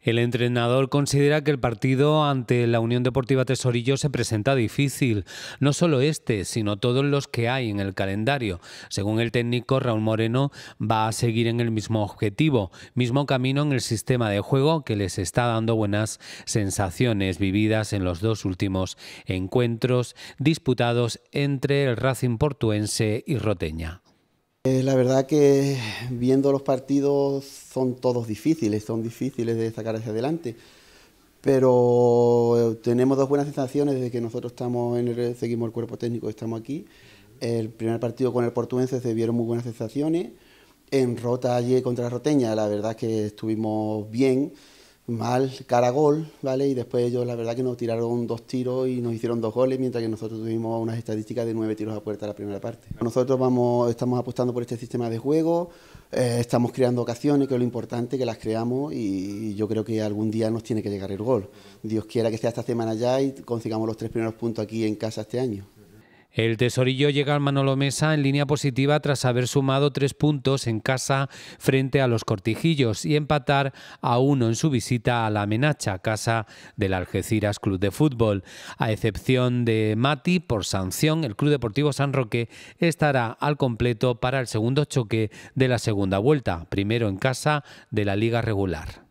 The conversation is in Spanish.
El entrenador considera que el partido ante la Unión Deportiva Tesorillo se presenta difícil, no solo este, sino todos los que hay en el calendario. Según el técnico, Raúl Moreno va a seguir en el mismo objetivo, mismo camino en el sistema de juego que les está dando buenas sensaciones vividas en los dos últimos encuentros disputados entre el Racing portuense y Roteña. Eh, la verdad que viendo los partidos son todos difíciles, son difíciles de sacar hacia adelante, pero eh, tenemos dos buenas sensaciones desde que nosotros estamos en seguimos el cuerpo técnico, y estamos aquí. El primer partido con el portuense se vieron muy buenas sensaciones. En Rota ayer contra Roteña, la verdad que estuvimos bien mal gol ¿vale? Y después ellos la verdad que nos tiraron dos tiros y nos hicieron dos goles, mientras que nosotros tuvimos unas estadísticas de nueve tiros a puerta la primera parte. Nosotros vamos, estamos apostando por este sistema de juego, eh, estamos creando ocasiones, que es lo importante, que las creamos y yo creo que algún día nos tiene que llegar el gol. Dios quiera que sea esta semana ya y consigamos los tres primeros puntos aquí en casa este año. El Tesorillo llega al Manolo Mesa en línea positiva tras haber sumado tres puntos en casa frente a los Cortijillos y empatar a uno en su visita a la amenacha, casa del Algeciras Club de Fútbol. A excepción de Mati, por sanción, el Club Deportivo San Roque estará al completo para el segundo choque de la segunda vuelta, primero en casa de la Liga Regular.